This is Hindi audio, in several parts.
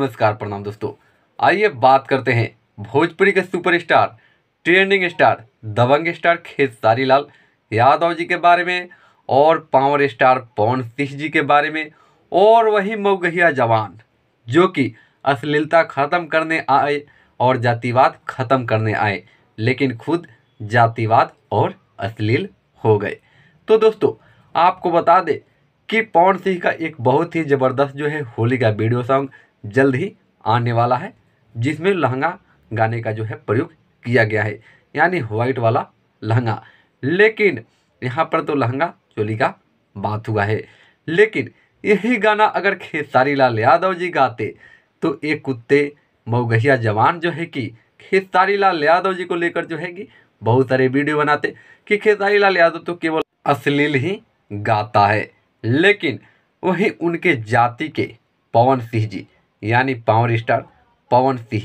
नमस्कार प्रणाम दोस्तों आइए बात करते हैं भोजपुरी के सुपरस्टार ट्रेंडिंग स्टार दबंग स्टार खेसारी लाल यादव जी के बारे में और पावर स्टार पवन सिंह जी के बारे में और वही मऊगहिया जवान जो कि अश्लीलता ख़त्म करने आए और जातिवाद ख़त्म करने आए लेकिन खुद जातिवाद और अश्लील हो गए तो दोस्तों आपको बता दें कि पवन सिंह का एक बहुत ही ज़बरदस्त जो है होली का वीडियो सॉन्ग जल्द ही आने वाला है जिसमें लहंगा गाने का जो है प्रयोग किया गया है यानी व्हाइट वाला लहंगा लेकिन यहाँ पर तो लहंगा चोली का बात हुआ है लेकिन यही गाना अगर खेसारी लाल यादव जी गाते तो एक कुत्ते मऊगहिया जवान जो है कि खेसारी लाल यादव जी को लेकर जो है कि बहुत सारे वीडियो बनाते कि खेसारी लाल यादव तो केवल अश्लील ही गाता है लेकिन वही उनके जाति के पवन सिंह जी यानी पावर स्टार पवन सिंह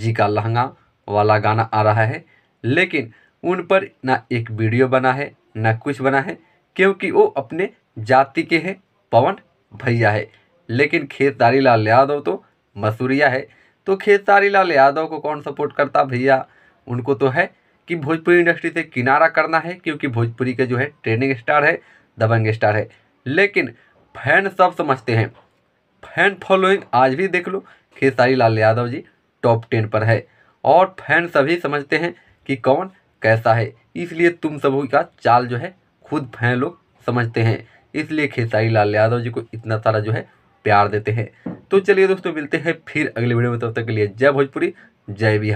जी का लहंगा वाला गाना आ रहा है लेकिन उन पर ना एक वीडियो बना है ना कुछ बना है क्योंकि वो अपने जाति के हैं पवन भैया है लेकिन खेतारी लाल यादव तो मसूरिया है तो खेतारी लाल यादव को कौन सपोर्ट करता भैया उनको तो है कि भोजपुरी इंडस्ट्री से किनारा करना है क्योंकि भोजपुरी के जो है ट्रेनिंग स्टार है दबंग स्टार है लेकिन फैन सब समझते हैं फैन फॉलोइंग आज भी देख लो खेसारी लाल यादव जी टॉप टेन पर है और फैन सभी समझते हैं कि कौन कैसा है इसलिए तुम सभी का चाल जो है खुद फैन लोग समझते हैं इसलिए खेसारी लाल यादव जी को इतना सारा जो है प्यार देते हैं तो चलिए दोस्तों मिलते हैं फिर अगले वीडियो में तब तक के लिए जय भोजपुरी जय बिहार